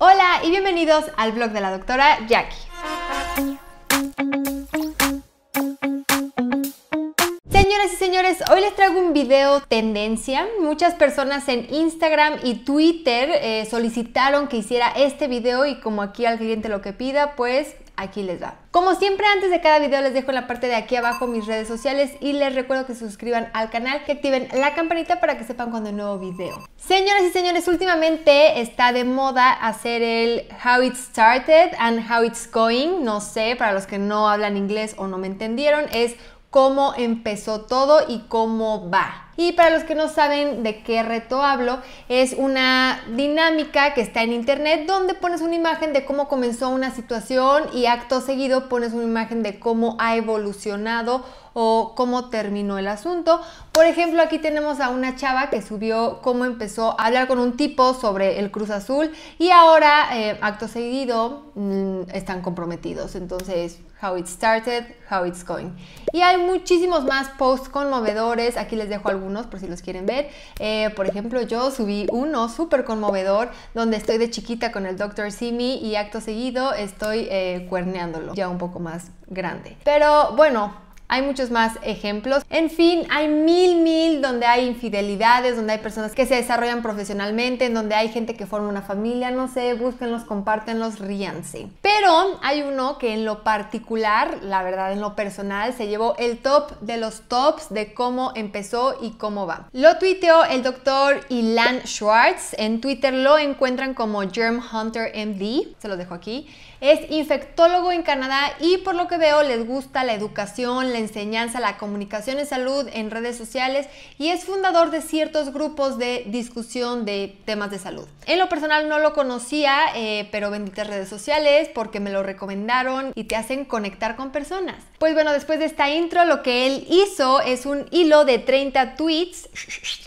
Hola y bienvenidos al blog de la doctora Jackie. Señoras y señores, hoy les traigo un video tendencia. Muchas personas en Instagram y Twitter eh, solicitaron que hiciera este video y como aquí al cliente lo que pida, pues aquí les da. Como siempre antes de cada video les dejo en la parte de aquí abajo mis redes sociales y les recuerdo que se suscriban al canal, que activen la campanita para que sepan cuando hay nuevo video. Señoras y señores, últimamente está de moda hacer el How It Started and How It's Going, no sé, para los que no hablan inglés o no me entendieron, es cómo empezó todo y cómo va. Y para los que no saben de qué reto hablo, es una dinámica que está en internet donde pones una imagen de cómo comenzó una situación y acto seguido pones una imagen de cómo ha evolucionado o cómo terminó el asunto. Por ejemplo, aquí tenemos a una chava que subió cómo empezó a hablar con un tipo sobre el Cruz Azul y ahora, eh, acto seguido, mm, están comprometidos. Entonces, how it started, how it's going. Y hay muchísimos más posts conmovedores. Aquí les dejo algunos por si los quieren ver. Eh, por ejemplo, yo subí uno súper conmovedor donde estoy de chiquita con el Dr. Simi y acto seguido estoy eh, cuerneándolo, ya un poco más grande. Pero bueno, hay muchos más ejemplos. En fin, hay mil, mil donde hay infidelidades, donde hay personas que se desarrollan profesionalmente, en donde hay gente que forma una familia, no sé, búsquenlos, compártenlos, ríanse. Pero hay uno que en lo particular, la verdad, en lo personal, se llevó el top de los tops de cómo empezó y cómo va. Lo tuiteó el doctor Ilan Schwartz. En Twitter lo encuentran como Germ Hunter MD. Se lo dejo aquí. Es infectólogo en Canadá y por lo que veo les gusta la educación, la enseñanza, la comunicación en salud, en redes sociales y es fundador de ciertos grupos de discusión de temas de salud. En lo personal no lo conocía, eh, pero benditas redes sociales porque me lo recomendaron y te hacen conectar con personas. Pues bueno, después de esta intro lo que él hizo es un hilo de 30 tweets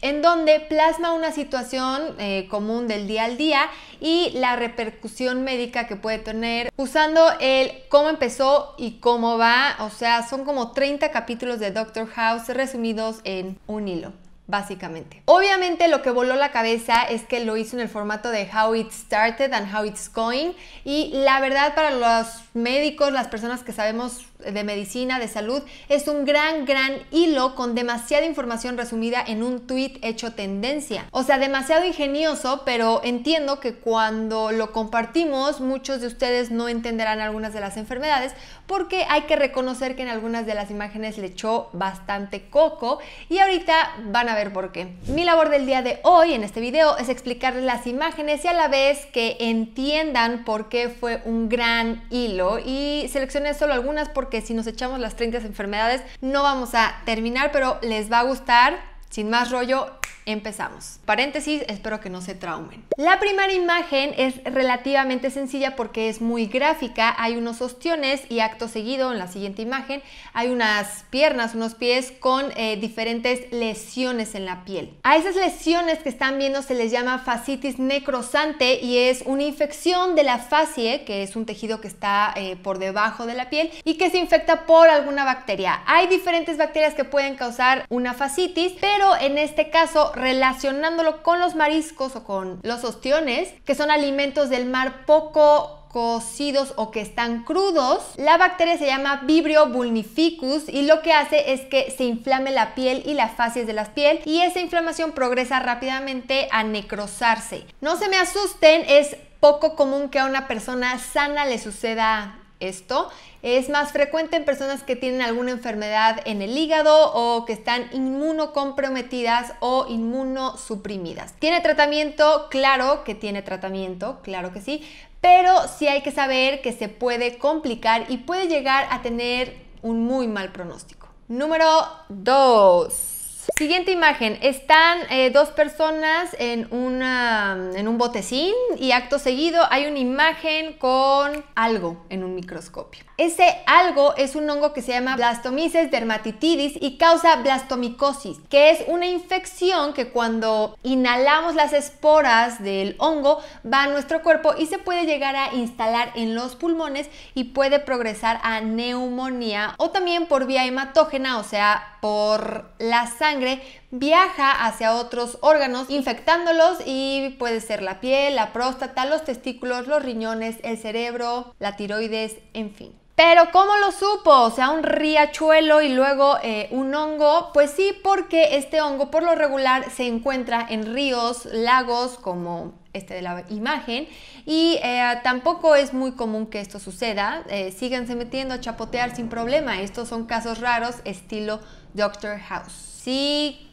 en donde plasma una situación eh, común del día al día y la repercusión médica que puede tener usando el cómo empezó y cómo va. O sea, son como 30 capítulos de Doctor House resumidos en un hilo básicamente. Obviamente lo que voló la cabeza es que lo hizo en el formato de How It Started and How It's Going y la verdad para los médicos, las personas que sabemos de medicina, de salud, es un gran, gran hilo con demasiada información resumida en un tweet hecho tendencia. O sea, demasiado ingenioso, pero entiendo que cuando lo compartimos muchos de ustedes no entenderán algunas de las enfermedades porque hay que reconocer que en algunas de las imágenes le echó bastante coco y ahorita van a ver por qué. Mi labor del día de hoy en este video es explicarles las imágenes y a la vez que entiendan por qué fue un gran hilo y seleccioné solo algunas porque si nos echamos las 30 enfermedades no vamos a terminar, pero les va a gustar. Sin más rollo, Empezamos. Paréntesis, espero que no se traumen. La primera imagen es relativamente sencilla porque es muy gráfica. Hay unos ostiones y acto seguido en la siguiente imagen hay unas piernas, unos pies con eh, diferentes lesiones en la piel. A esas lesiones que están viendo se les llama fascitis necrosante y es una infección de la fascie, que es un tejido que está eh, por debajo de la piel y que se infecta por alguna bacteria. Hay diferentes bacterias que pueden causar una fascitis, pero en este caso relacionándolo con los mariscos o con los ostiones, que son alimentos del mar poco cocidos o que están crudos. La bacteria se llama Vibrio vulnificus y lo que hace es que se inflame la piel y las fases de la piel y esa inflamación progresa rápidamente a necrosarse. No se me asusten, es poco común que a una persona sana le suceda esto es más frecuente en personas que tienen alguna enfermedad en el hígado o que están inmunocomprometidas o inmunosuprimidas. ¿Tiene tratamiento? Claro que tiene tratamiento, claro que sí, pero sí hay que saber que se puede complicar y puede llegar a tener un muy mal pronóstico. Número 2. Siguiente imagen, están eh, dos personas en, en un botecín y acto seguido hay una imagen con algo en un microscopio. Ese algo es un hongo que se llama blastomices dermatitidis y causa blastomicosis, que es una infección que cuando inhalamos las esporas del hongo va a nuestro cuerpo y se puede llegar a instalar en los pulmones y puede progresar a neumonía o también por vía hematógena, o sea, por la sangre viaja hacia otros órganos infectándolos y puede ser la piel, la próstata, los testículos, los riñones, el cerebro, la tiroides, en fin. Pero ¿cómo lo supo? O sea, un riachuelo y luego eh, un hongo. Pues sí, porque este hongo por lo regular se encuentra en ríos, lagos como este de la imagen. Y eh, tampoco es muy común que esto suceda. Eh, síganse metiendo a chapotear sin problema. Estos son casos raros, estilo Doctor House. Sí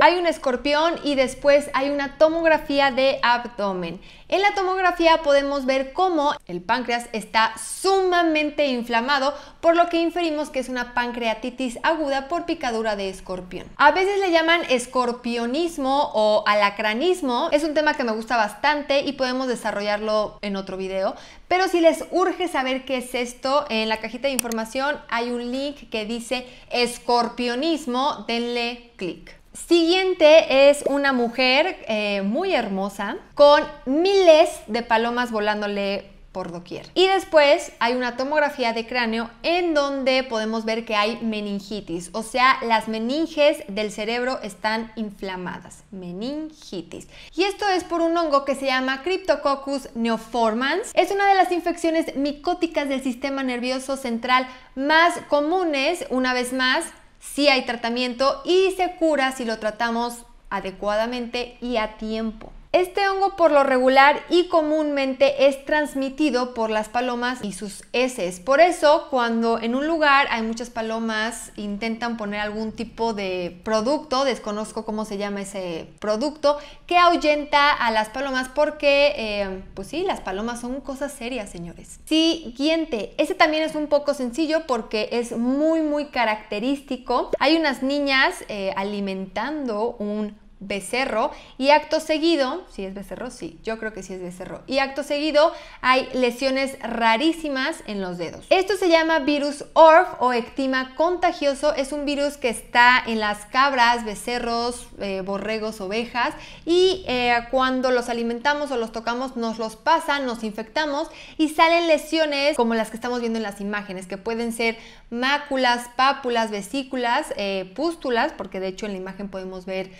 hay un escorpión y después hay una tomografía de abdomen. En la tomografía podemos ver cómo el páncreas está sumamente inflamado, por lo que inferimos que es una pancreatitis aguda por picadura de escorpión. A veces le llaman escorpionismo o alacranismo. Es un tema que me gusta bastante y podemos desarrollarlo en otro video, pero si les urge saber qué es esto, en la cajita de información hay un link que dice escorpionismo, denle clic. Siguiente es una mujer eh, muy hermosa con miles de palomas volándole por doquier. Y después hay una tomografía de cráneo en donde podemos ver que hay meningitis, o sea, las meninges del cerebro están inflamadas, meningitis. Y esto es por un hongo que se llama Cryptococcus neoformans. Es una de las infecciones micóticas del sistema nervioso central más comunes, una vez más, si sí hay tratamiento y se cura si lo tratamos adecuadamente y a tiempo. Este hongo por lo regular y comúnmente es transmitido por las palomas y sus heces. Por eso, cuando en un lugar hay muchas palomas, intentan poner algún tipo de producto, desconozco cómo se llama ese producto, que ahuyenta a las palomas porque, eh, pues sí, las palomas son cosas serias, señores. Siguiente, este también es un poco sencillo porque es muy, muy característico. Hay unas niñas eh, alimentando un becerro y acto seguido, si es becerro, sí, yo creo que sí es becerro, y acto seguido hay lesiones rarísimas en los dedos. Esto se llama virus ORF o ectima contagioso, es un virus que está en las cabras, becerros, eh, borregos, ovejas y eh, cuando los alimentamos o los tocamos nos los pasan, nos infectamos y salen lesiones como las que estamos viendo en las imágenes, que pueden ser máculas, pápulas, vesículas, eh, pústulas, porque de hecho en la imagen podemos ver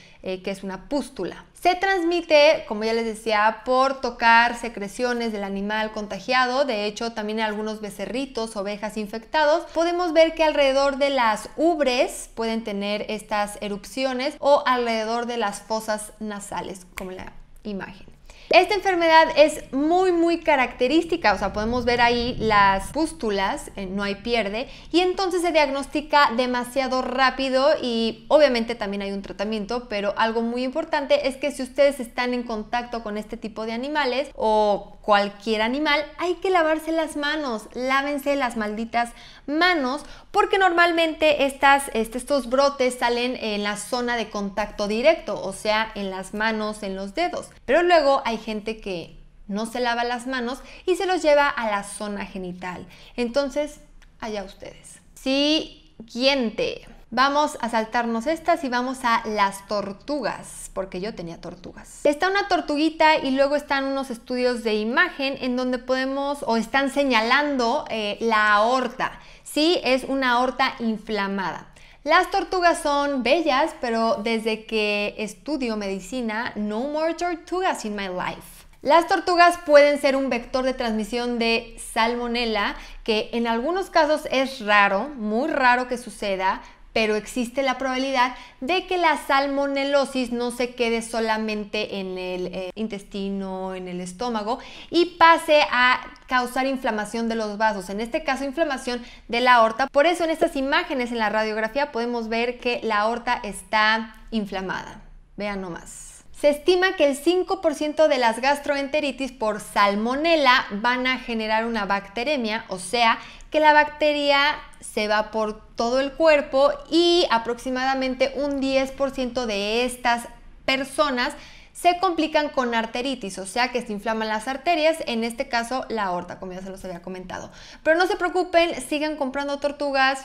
que es una pústula. Se transmite, como ya les decía, por tocar secreciones del animal contagiado. De hecho, también algunos becerritos, ovejas infectados. Podemos ver que alrededor de las ubres pueden tener estas erupciones o alrededor de las fosas nasales, como la imagen. Esta enfermedad es muy muy característica, o sea, podemos ver ahí las pústulas, eh, no hay pierde, y entonces se diagnostica demasiado rápido y obviamente también hay un tratamiento, pero algo muy importante es que si ustedes están en contacto con este tipo de animales o cualquier animal, hay que lavarse las manos, lávense las malditas manos, porque normalmente estas, este, estos brotes salen en la zona de contacto directo, o sea, en las manos, en los dedos, pero luego hay gente que no se lava las manos y se los lleva a la zona genital. Entonces, allá ustedes. Siguiente. Vamos a saltarnos estas y vamos a las tortugas, porque yo tenía tortugas. Está una tortuguita y luego están unos estudios de imagen en donde podemos o están señalando eh, la aorta. Sí, es una aorta inflamada. Las tortugas son bellas, pero desde que estudio medicina, no more tortugas in my life. Las tortugas pueden ser un vector de transmisión de salmonela, que en algunos casos es raro, muy raro que suceda, pero existe la probabilidad de que la salmonelosis no se quede solamente en el eh, intestino, en el estómago y pase a causar inflamación de los vasos, en este caso inflamación de la aorta. Por eso en estas imágenes en la radiografía podemos ver que la aorta está inflamada. Vean nomás. Se estima que el 5% de las gastroenteritis por salmonela van a generar una bacteremia, o sea, que la bacteria se va por todo el cuerpo y aproximadamente un 10% de estas personas se complican con arteritis, o sea que se inflaman las arterias, en este caso la aorta, como ya se los había comentado. Pero no se preocupen, sigan comprando tortugas,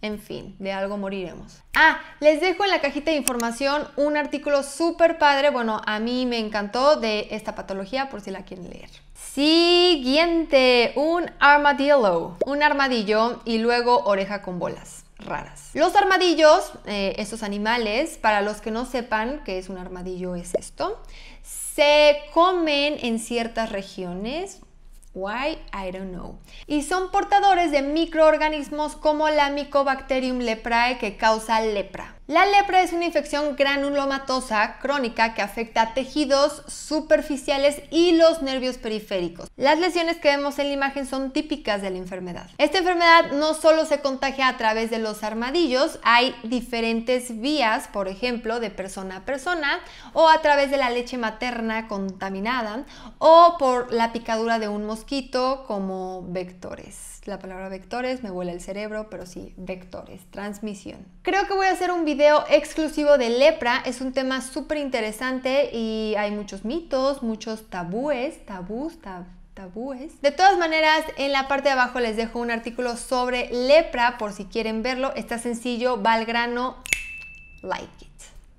en fin, de algo moriremos. Ah, les dejo en la cajita de información un artículo súper padre, bueno, a mí me encantó de esta patología por si la quieren leer. Siguiente, un armadillo, un armadillo y luego oreja con bolas raras. Los armadillos, eh, estos animales, para los que no sepan qué es un armadillo es esto, se comen en ciertas regiones. Why? I don't know. Y son portadores de microorganismos como la Mycobacterium leprae que causa lepra. La lepra es una infección granulomatosa crónica que afecta a tejidos superficiales y los nervios periféricos. Las lesiones que vemos en la imagen son típicas de la enfermedad. Esta enfermedad no solo se contagia a través de los armadillos, hay diferentes vías, por ejemplo, de persona a persona, o a través de la leche materna contaminada, o por la picadura de un mosquito como vectores. La palabra vectores me huele el cerebro, pero sí, vectores, transmisión. Creo que voy a hacer un video video exclusivo de lepra, es un tema súper interesante y hay muchos mitos, muchos tabúes, tabús, tabúes De todas maneras, en la parte de abajo les dejo un artículo sobre lepra por si quieren verlo. Está sencillo, va al grano, like it.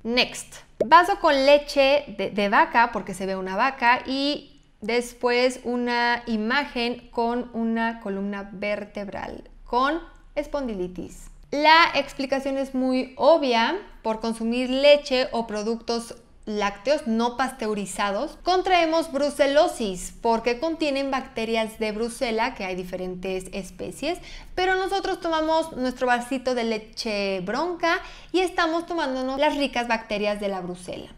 Next, vaso con leche de vaca porque se ve una vaca y después una imagen con una columna vertebral con espondilitis. La explicación es muy obvia por consumir leche o productos lácteos no pasteurizados, contraemos brucelosis porque contienen bacterias de Brucela, que hay diferentes especies, pero nosotros tomamos nuestro vasito de leche bronca y estamos tomándonos las ricas bacterias de la Brucela.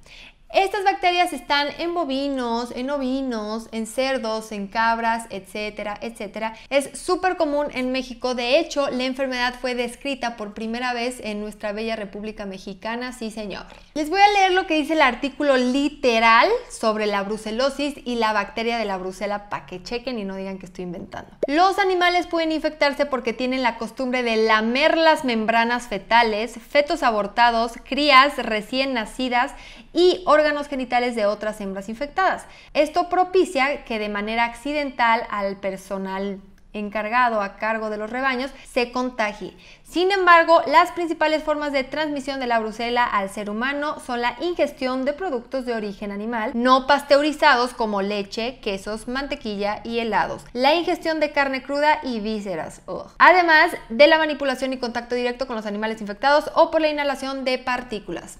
Estas bacterias están en bovinos, en ovinos, en cerdos, en cabras, etcétera, etcétera. Es súper común en México. De hecho, la enfermedad fue descrita por primera vez en nuestra bella República Mexicana, sí señor. Les voy a leer lo que dice el artículo literal sobre la brucelosis y la bacteria de la brucela para que chequen y no digan que estoy inventando. Los animales pueden infectarse porque tienen la costumbre de lamer las membranas fetales, fetos abortados, crías recién nacidas y órganos genitales de otras hembras infectadas. Esto propicia que de manera accidental al personal encargado a cargo de los rebaños se contagie. Sin embargo, las principales formas de transmisión de la brucela al ser humano son la ingestión de productos de origen animal no pasteurizados como leche, quesos, mantequilla y helados, la ingestión de carne cruda y vísceras, además de la manipulación y contacto directo con los animales infectados o por la inhalación de partículas.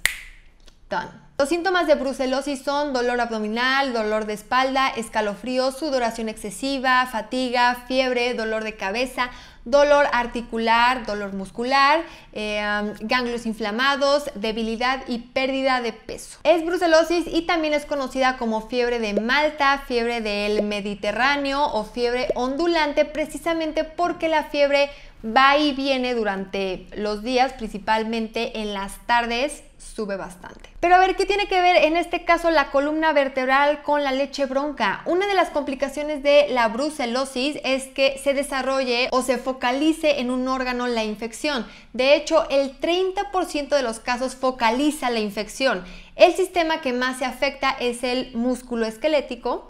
Los síntomas de brucelosis son dolor abdominal, dolor de espalda, escalofrío, sudoración excesiva, fatiga, fiebre, dolor de cabeza, dolor articular, dolor muscular, em, ganglios inflamados, debilidad y pérdida de peso. Es brucelosis y también es conocida como fiebre de Malta, fiebre del Mediterráneo o fiebre ondulante precisamente porque la fiebre va y viene durante los días, principalmente en las tardes, sube bastante. Pero a ver, ¿qué tiene que ver en este caso la columna vertebral con la leche bronca? Una de las complicaciones de la brucelosis es que se desarrolle o se focalice en un órgano la infección. De hecho, el 30% de los casos focaliza la infección. El sistema que más se afecta es el músculo esquelético,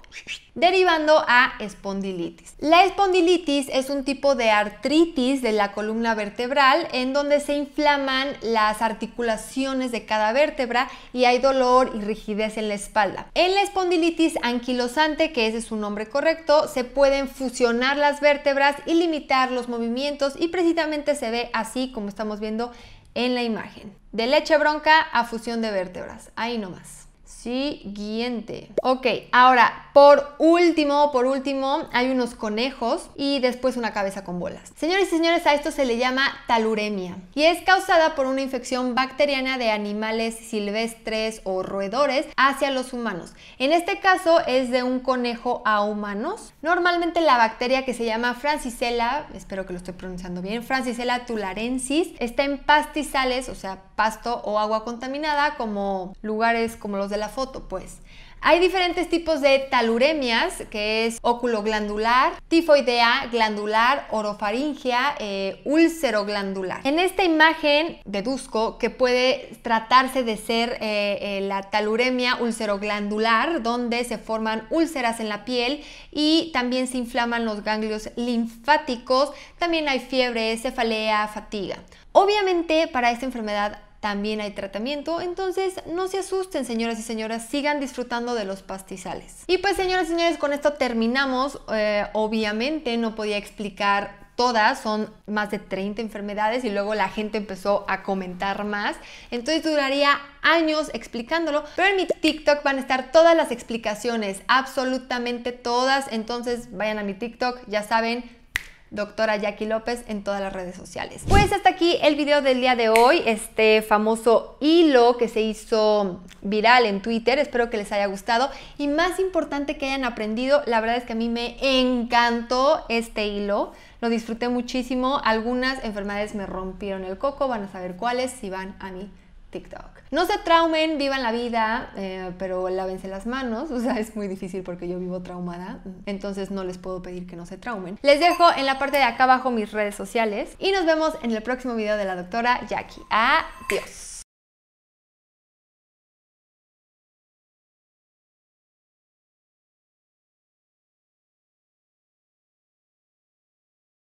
derivando a espondilitis. La espondilitis es un tipo de artritis de la columna vertebral en donde se inflaman las articulaciones de cada vértebra y hay dolor y rigidez en la espalda. En la espondilitis anquilosante, que ese es su nombre correcto, se pueden fusionar las vértebras y limitar los movimientos y precisamente se ve así como estamos viendo en la imagen. De leche bronca a fusión de vértebras, ahí nomás. Siguiente. Ok, ahora, por último, por último, hay unos conejos y después una cabeza con bolas. Señores y señores, a esto se le llama taluremia y es causada por una infección bacteriana de animales silvestres o roedores hacia los humanos. En este caso es de un conejo a humanos. Normalmente la bacteria que se llama Francisella, espero que lo estoy pronunciando bien, Francisella tularensis, está en pastizales, o sea, pasto o agua contaminada, como lugares como los de la foto, pues. Hay diferentes tipos de taluremias, que es oculoglandular, tifoidea, glandular, orofaringia, eh, ulceroglandular. En esta imagen deduzco que puede tratarse de ser eh, eh, la taluremia ulceroglandular, donde se forman úlceras en la piel y también se inflaman los ganglios linfáticos, también hay fiebre, cefalea, fatiga. Obviamente para esta enfermedad también hay tratamiento, entonces no se asusten señoras y señoras, sigan disfrutando de los pastizales. Y pues señoras y señores, con esto terminamos, eh, obviamente no podía explicar todas, son más de 30 enfermedades y luego la gente empezó a comentar más. Entonces duraría años explicándolo, pero en mi TikTok van a estar todas las explicaciones, absolutamente todas. Entonces vayan a mi TikTok, ya saben, doctora Jackie López en todas las redes sociales. Pues hasta aquí el video del día de hoy, este famoso hilo que se hizo viral en Twitter, espero que les haya gustado y más importante que hayan aprendido, la verdad es que a mí me encantó este hilo, lo disfruté muchísimo, algunas enfermedades me rompieron el coco, van a saber cuáles si van a mí TikTok. No se traumen, vivan la vida, eh, pero lávense las manos. O sea, es muy difícil porque yo vivo traumada, entonces no les puedo pedir que no se traumen. Les dejo en la parte de acá abajo mis redes sociales y nos vemos en el próximo video de la doctora Jackie. Adiós.